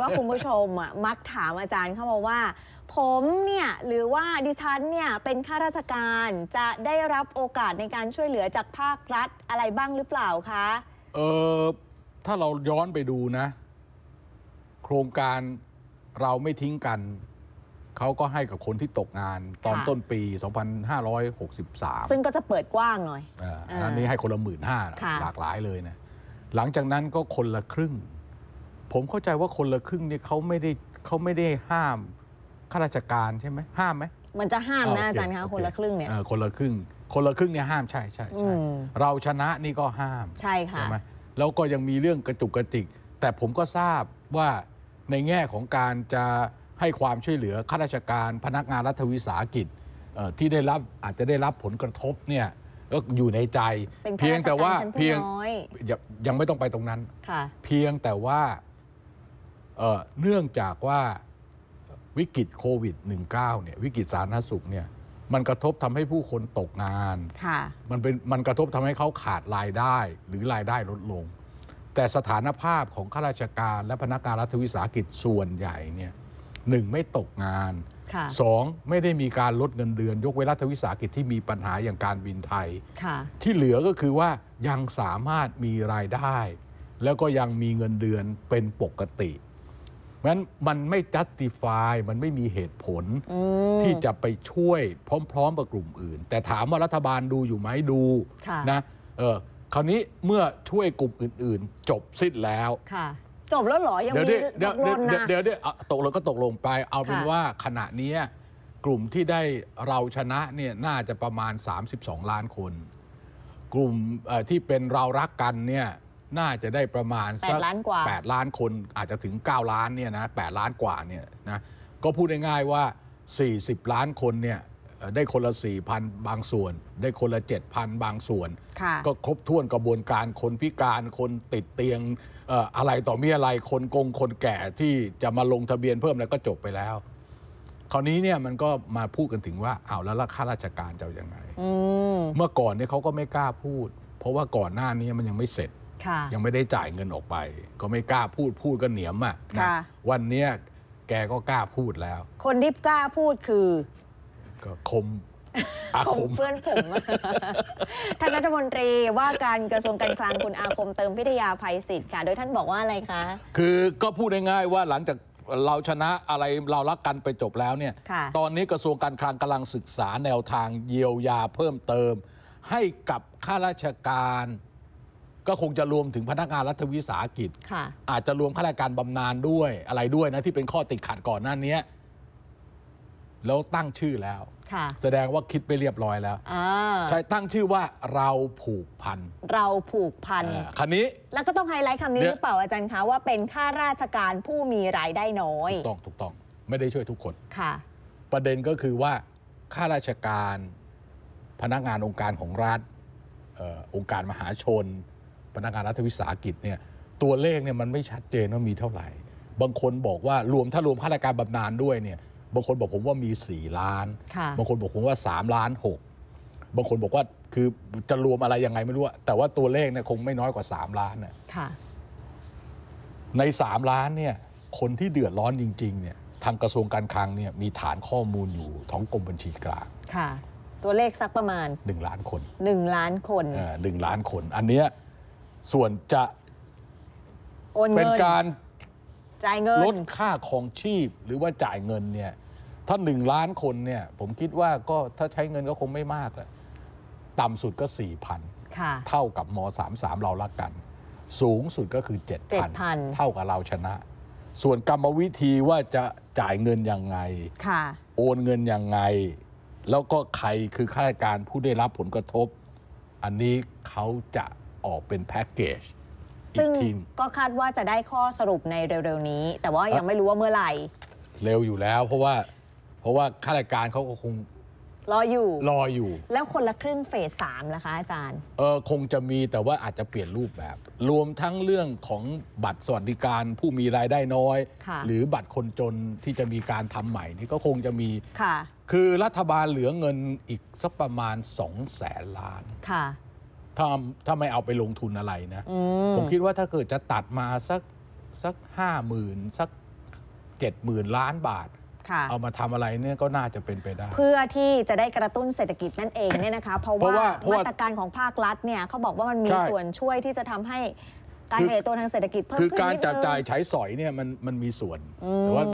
ว่าคุณผู้ชมอ่ะมักถามอาจารย์เข้ามาว่า ผมเนี่ย หรือว่าดิฉันเนี่ย เป็นข้าราชการจะได้รับโอกาสในการช่วยเหลือจากภาครัฐอะไรบ้างหรือเปล่าคะ เออถ้าเราย้อนไปดูนะ โครงการเราไม่ทิ้งกันเขาก็ให้กับคนที่ตกงานตอนต้นปี 2563 ซึ่งก็จะเปิดกว้างหน่อยอันนี้ให้คนละหมื่นห้าหลากหลายเลยนะหลังจากนั้นก็คนละครึ่งผมเข้าใจว่าคนละครึ่งเนี่ยเขาไม่ได้เขาไม่ได้ห้ามข้าราชการใช่ไหมห้ามไหมมันจะห้ามนะอาจารย์คะคนละครึ่งเนี่ยคนละครึ่งคนละครึ่งเนี่ยห้ามใช่ใช่ใช่เราชนะนี่ก็ห้ามใช่ค่ะใช่ไหมแล้วก็ยังมีเรื่องกระจุกกระติก แต่ผมก็ทราบว่าในแง่ของการจะให้ความช่วยเหลือข้าราชการ พนักงานรัฐวิสาหกิจที่ได้รับอาจจะได้รับผลกระทบเนี่ยก็อยู่ในใจ เพียงแต่ว่าเพียงยังไม่ต้องไปตรงนั้นเพียงแต่ว่าเนื่องจากว่าวิกฤตโควิด -19 เนี่ยวิกฤตสาธารณสุขเนี่ยมันกระทบทำให้ผู้คนตกงาน มันเป็นมันกระทบทำให้เขาขาดรายได้หรือรายได้ลดลง แต่สถานภาพของข้าราชการและพนักงานรัฐวิสาหกิจส่วนใหญ่เนี่ยหนึ่งไม่ตกงานสองไม่ได้มีการลดเงินเดือน ยกเว้นรัฐวิสาหกิจที่มีปัญหาอย่างการบินไทย ที่เหลือก็คือว่ายังสามารถมีรายได้ แล้วก็ยังมีเงินเดือนเป็นปกติเพราะฉะนั้นมันไม่ justify มันไม่มีเหตุผลที่จะไปช่วยพร้อม ๆ กับกลุ่มอื่น แต่ถามว่ารัฐบาลดูอยู่ไหมดูนะเออคราวนี้เมื่อช่วยกลุ่มอื่นๆ จบสิ้นแล้วจบแล้วหรอยังมีเดี๋ยวเดี๋ยวเดี๋ยวตกลงก็ตกลงไป เอาเป็นว่าขณะนี้ กลุ่มที่ได้เราชนะเนี่ยน่าจะประมาณ 32 ล้านคน กลุ่มที่เป็นเรารักกันเนี่ยน่าจะได้ประมาณแปดล้านกว่าดล้านคนอาจจะถึง 9 ล้านเนี่ยนะแล้านกว่าเนี่ยนะก็พูดง่ายๆว่า40 ล้านคนเนี่ย ได้คนละ4พันบางส่วน ได้คนละ 7,000 บางส่วนก็ครบถ้วนกระบวนการคนพิการคนติดเตียงอะไรต่อมีอะไรคนกงคนแก่ที่จะมาลงทะเบียนเพิ่มแล้วก็จบไปแล้ว คราวนี้เนี่ยมันก็มาพูดกันถึงว่าเอาแล้วข้าราชการจะยังไงเมื่อก่อนเนี่ยเขาก็ไม่กล้าพูด เพราะว่าก่อนหน้านี้มันยังไม่เสร็จยังไม่ได้จ่ายเงินออกไป ก็ไม่กล้าพูดพูดก็เหนียมอ่ะนะวันเนี้ยแกก็กล้าพูดแล้ว คนที่กล้าพูดคือก็คมอาคมเพื่อนผมท่านรัฐมนตรีว่าการกระทรวงการคลังคุณอาคมเติมพิทยาภัยศิษย์ค่ะโดยท่านบอกว่าอะไรคะ คือก็พูดง่ายๆว่าหลังจากเราชนะอะไรเรารักกันไปจบแล้วเนี่ยตอนนี้กระทรวงการคลังกำลังศึกษาแนวทางเยียวยาเพิ่มเติม ให้กับข้าราชการก็คงจะรวมถึงพนักงานรัฐวิสาหกิจอาจจะรวมข้าราชการบำนาญด้วยอะไรด้วยนะ ที่เป็นข้อติดขัดก่อนหน้านี้แล้วตั้งชื่อแล้ว แสดงว่าคิดไปเรียบร้อยแล้วใช่ตั้งชื่อว่าเราผูกพัน เราผูกพันคันนี้แล้วก็ต้องไฮไลท์คำนี้หรือเปล่าอาจารย์คะว่าเป็นข้าราชการผู้มีรายได้น้อยถูกต้องถูกต้องไม่ได้ช่วยทุกคนค่ะ ประเด็นก็คือว่าข้าราชการ พนักงานองค์การของรัฐองค์การมหาชนพนักงานรัฐวิสาหกิจเนี่ยตัวเลขเนี่ยมันไม่ชัดเจนว่ามีเท่าไหร่บางคนบอกว่ารวมถ้ารวมข้าราชการบำนาญด้วยเนี่ย บางคนบอกผมว่ามี 4 ล้าน บางคนบอกผมว่า 3 ล้าน 6 บางคนบอกว่าคือจะรวมอะไรยังไงไม่รู้ แต่ว่าตัวเลขเนี่ยคงไม่น้อยกว่า 3 ล้านนะใน 3 ล้านเนี่ยคนที่เดือดร้อนจริง ๆเนี่ยทางกระทรวงการคลังเนี่ยมีฐานข้อมูลอยู่ท้องกรมบัญชีกลางค่ะตัวเลขสักประมาณ 1 ล้านคน 1 ล้านคนหนึ่งล้านคนอันเนี้ยส่วนจะนเป็นการจ่ายเงินลดค่าของชีพหรือว่าจ่ายเงินเนี่ย ถ้าหนึ่งล้านคนเนี่ย ผมคิดว่าก็ถ้าใช้เงินก็คงไม่มากแหละต่ำสุดก็สี่พันเท่ากับมสสามามเรารักกัน สูงสุดก็คือเจ็ดพันเท่ากับเราชนะ ส่วนกรรมวิธีว่าจะจ่ายเงินยังไงโอนเงินยังไง แล้วก็ใครคือข้าราชการผู้ได้รับผลกระทบ อันนี้เขาจะออกเป็นแพ็กเกจซึ่งก็คาดว่าจะได้ข้อสรุปในเร็วๆนี้ แต่ว่ายังไม่รู้ว่าเมื่อไหร่ เร็วอยู่แล้วเพราะว่าเพราะว่าข้าราชการเขาก็คง รออยู่รออยู่ แล้วคนละครึ่งเฟสสามนะคะ อาจารย์เออคงจะมีแต่ว่าอาจจะเปลี่ยนรูปแบบ รวมทั้งเรื่องของบัตรสวัสดิการผู้มีรายได้น้อย หรือบัตรคนจนที่จะมีการทำใหม่นี่ก็คงจะมีค่ะ คือรัฐบาลเหลือเงินอีกสักประมาณ2องแสนล้านค่ะถ้าถ้าไม่เอาไปลงทุนอะไรนะผมคิดว่าถ้าเกิดจะตัดมาสักสักห้าหมื่นสักเจ็ดหมื่นล้านบาทเอามาทำอะไรเนี่ยก็น่าจะเป็นไปได้ เพื่อที่จะได้กระตุ้นเศรษฐกิจนั่นเองเนี่ยนะคะเพราะว่ามาตรการของภาครัฐเนี่ยเขาบอกว่ามันมีส่วนช่วยที่จะทำให้การเหตุตัวทางเศรษฐกิจเพิ่มขึ้นคือการจัดจ่ายใช้สอยเนี่ยมันมันมีส่วนแต่ว่า